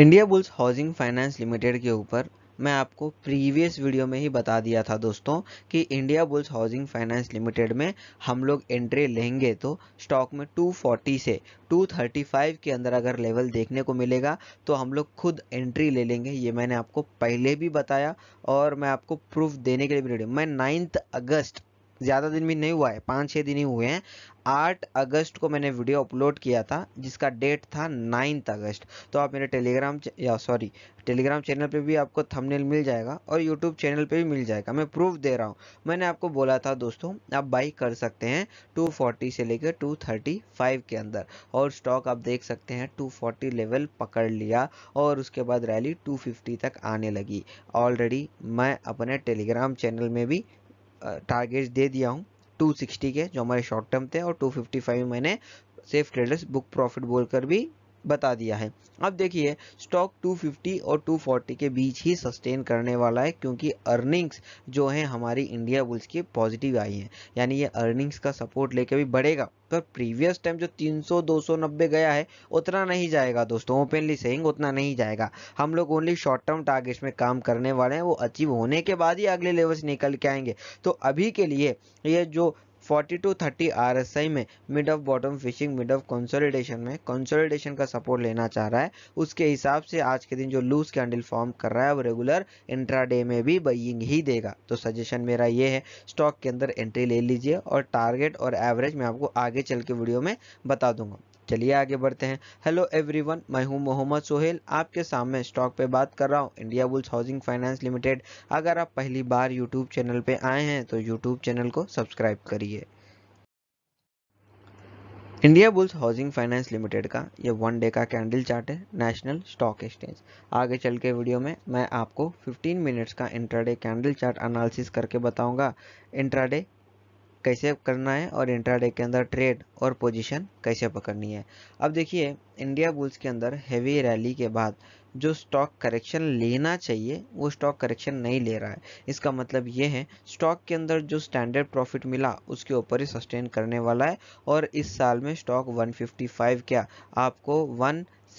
India Indiabulls housing finance limited के ऊपर मैं आपको प्रीवियस वीडियो में ही बता दिया था दोस्तों कि Indiabulls housing finance limited में हम लोग एंट्री लेंगे तो स्टॉक में 240 से 235 के अंदर अगर लेवल देखने को मिलेगा तो हम लोग खुद एंट्री ले लेंगे ये मैंने आपको पहले भी बताया और मैं आपको प्रूफ देने के लिए भी रेडी मैं नाइन्थ अगस्त ज़्यादा दिन भी नहीं हुआ है पाँच छः दिन ही हुए हैं आठ अगस्त को मैंने वीडियो अपलोड किया था जिसका डेट था नाइन्थ अगस्त तो आप मेरे टेलीग्राम या सॉरी टेलीग्राम चैनल पे भी आपको थंबनेल मिल जाएगा और यूट्यूब चैनल पे भी मिल जाएगा मैं प्रूफ दे रहा हूँ मैंने आपको बोला था दोस्तों आप बाई कर सकते हैं 240 से लेकर 235 के अंदर और स्टॉक आप देख सकते हैं 240 लेवल पकड़ लिया और उसके बाद रैली 250 तक आने लगी ऑलरेडी मैं अपने टेलीग्राम चैनल में भी टारगेट्स दे दिया हूँ 260 के जो हमारे शॉर्ट टर्म थे और 255 मैंने सेफ ट्रेडर्स बुक प्रॉफिट बोलकर भी बता दिया है अब देखिए स्टॉक 250 और 240 के बीच ही सस्टेन करने वाला है क्योंकि अर्निंग्स जो है हमारी इंडिया बुल्स की पॉजिटिव आई है यानी ये अर्निंग्स का सपोर्ट लेके भी बढ़ेगा पर प्रीवियस टाइम जो 300 290 गया है उतना नहीं जाएगा दोस्तों ओपनली सेइंग उतना नहीं जाएगा हम लोग ओनली शॉर्ट टर्म टारगेट्स में काम करने वाले हैं वो अचीव होने के बाद ही अगले लेवल्स निकल के आएंगे तो अभी के लिए ये जो forty two thirty R S I में mid of bottom fishing mid of consolidation में कंसोलिडेशन का सपोर्ट लेना चाह रहा है उसके हिसाब से आज के दिन जो लूज कैंडल फॉर्म कर रहा है वो रेगुलर इंट्राडे में भी बइंग ही देगा तो सजेशन मेरा ये है स्टॉक के अंदर एंट्री ले लीजिए और टारगेट और एवरेज मैं आपको आगे चल के वीडियो में बता दूंगा चलिए आगे बढ़ते हैं हेलो एवरीवन मैं हूं मोहम्मद सोहेल आपके सामने स्टॉक पे बात कर रहा हूं Indiabulls housing finance limited अगर आप पहली बार यूट्यूब चैनल पे आए हैं तो यूट्यूब चैनल को सब्सक्राइब करिए Indiabulls housing finance limited का ये वन डे का कैंडल चार्ट है नेशनल स्टॉक एक्सचेंज आगे चल के वीडियो में मैं आपको 15 मिनट्स का इंट्राडे कैंडल चार्ट एनालिसिस करके बताऊंगा इंट्राडे कैसे करना है और इंट्राडे के अंदर ट्रेड और पोजीशन कैसे पकड़नी है अब देखिए इंडिया बुल्स के अंदर हैवी रैली के बाद जो स्टॉक करेक्शन लेना चाहिए वो स्टॉक करेक्शन नहीं ले रहा है इसका मतलब ये है स्टॉक के अंदर जो स्टैंडर्ड प्रॉफिट मिला उसके ऊपर ही सस्टेन करने वाला है और इस साल में स्टॉक 155 क्या आपको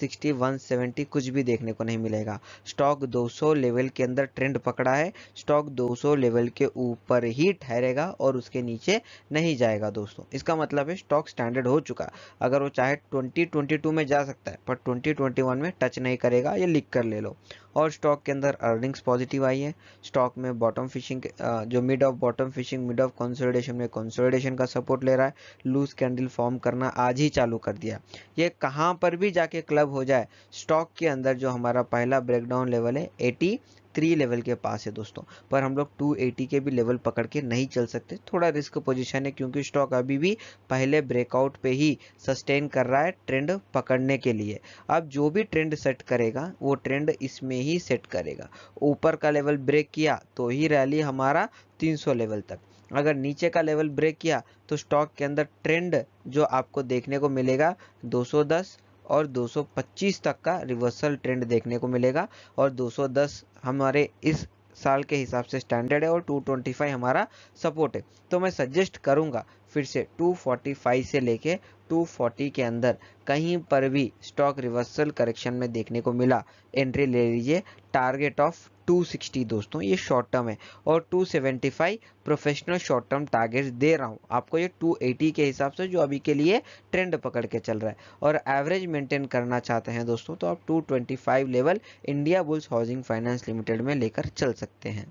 वन सेवेंटी कुछ भी देखने को नहीं मिलेगा स्टॉक 200 लेवल के अंदर ट्रेंड पकड़ा है स्टॉक 200 लेवल के ऊपर ही ठहरेगा और उसके नीचे नहीं जाएगा दोस्तों इसका मतलब है स्टॉक स्टैंडर्ड हो चुका अगर वो चाहे 2022 में जा सकता है पर 2021 में टच नहीं करेगा ये लिख कर ले लो और स्टॉक के अंदर अर्निंग्स पॉजिटिव आई है स्टॉक में बॉटम फिशिंग जो mid of bottom fishing mid of consolidation में कंसोलिडेशन का सपोर्ट ले रहा है लूज कैंडल फॉर्म करना आज ही चालू कर दिया ये कहाँ पर भी जाके क्लब मतलब हो जाए स्टॉक के अंदर जो हमारा पहला ब्रेकडाउन लेवल है एटी थ्री लेवल के पास है दोस्तों पर हम लोग 280 के भी लेवल पकड़ के नहीं चल सकते थोड़ा रिस्क पोजीशन है क्योंकि स्टॉक अभी भी पहले ब्रेकआउट पे ही सस्टेन कर रहा है ट्रेंड पकड़ने के लिए अब जो भी ट्रेंड सेट करेगा वो ट्रेंड इसमें ही सेट करेगा ऊपर का लेवल ब्रेक किया तो ही रैली हमारा 300 लेवल तक अगर नीचे का लेवल ब्रेक किया तो स्टॉक के अंदर ट्रेंड जो आपको देखने को मिलेगा 210 और 225 तक का रिवर्सल ट्रेंड देखने को मिलेगा और 210 हमारे इस साल के हिसाब से स्टैंडर्ड है और 225 हमारा सपोर्ट है तो मैं सजेस्ट करूंगा फिर से 245 से लेके 240 के अंदर कहीं पर भी स्टॉक रिवर्सल करेक्शन में देखने को मिला एंट्री ले लीजिए टारगेट ऑफ 260 दोस्तों ये शॉर्ट टर्म है और 275 प्रोफेशनल शॉर्ट टर्म टारगेट दे रहा हूँ आपको ये 280 के हिसाब से जो अभी के लिए ट्रेंड पकड़ के चल रहा है और एवरेज मेंटेन करना चाहते हैं दोस्तों तो आप 225 level Indiabulls housing finance limited में लेकर चल सकते हैं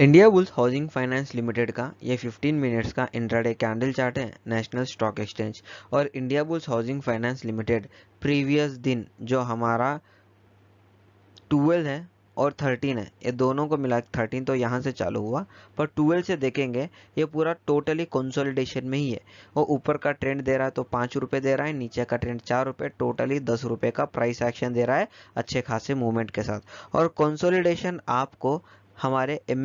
Indiabulls housing finance limited का ये 15 मिनट्स का इंट्राडे कैंडल चार्ट है नेशनल स्टॉक एक्सचेंज और Indiabulls housing finance limited previous दिन जो हमारा 12 है और 13 है ये दोनों को मिला 13 तो यहाँ से चालू हुआ पर 12 से देखेंगे ये पूरा टोटली कंसोलिडेशन में ही है वो ऊपर का ट्रेंड दे रहा है तो पाँच रुपये दे रहा है नीचे का ट्रेंड चार रुपये टोटली दस रुपये का प्राइस एक्शन दे रहा है अच्छे खासे मूवमेंट के साथ और कंसोलिडेशन आपको हमारे एम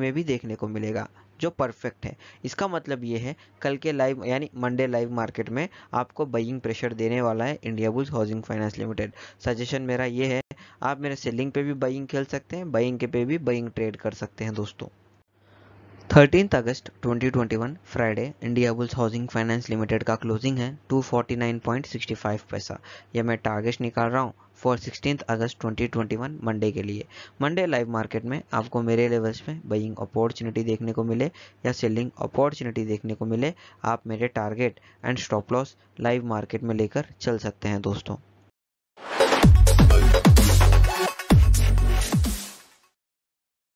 में भी देखने को मिलेगा जो परफेक्ट है इसका मतलब ये है कल के लाइव यानी मंडे लाइव मार्केट में आपको बाइंग प्रेशर देने वाला है Indiabulls housing finance limited suggestion मेरा ये है आप मेरे सेलिंग पे भी बाइंग खेल सकते हैं बाइंग के पे भी बाइंग ट्रेड कर सकते हैं दोस्तों thirteen August 2021 Friday Indiabulls housing finance limited का क्लोजिंग है 249.65 पैसा यह मैं टारगेट निकाल रहा हूँ फॉर सिक्सटीन अगस्त 2021 मंडे के लिए मंडे लाइव मार्केट में आपको मेरे लेवल्स में बइंग अपॉर्चुनिटी देखने को मिले या सेलिंग अपॉर्चुनिटी देखने को मिले आप मेरे target and stop loss live market में लेकर चल सकते हैं दोस्तों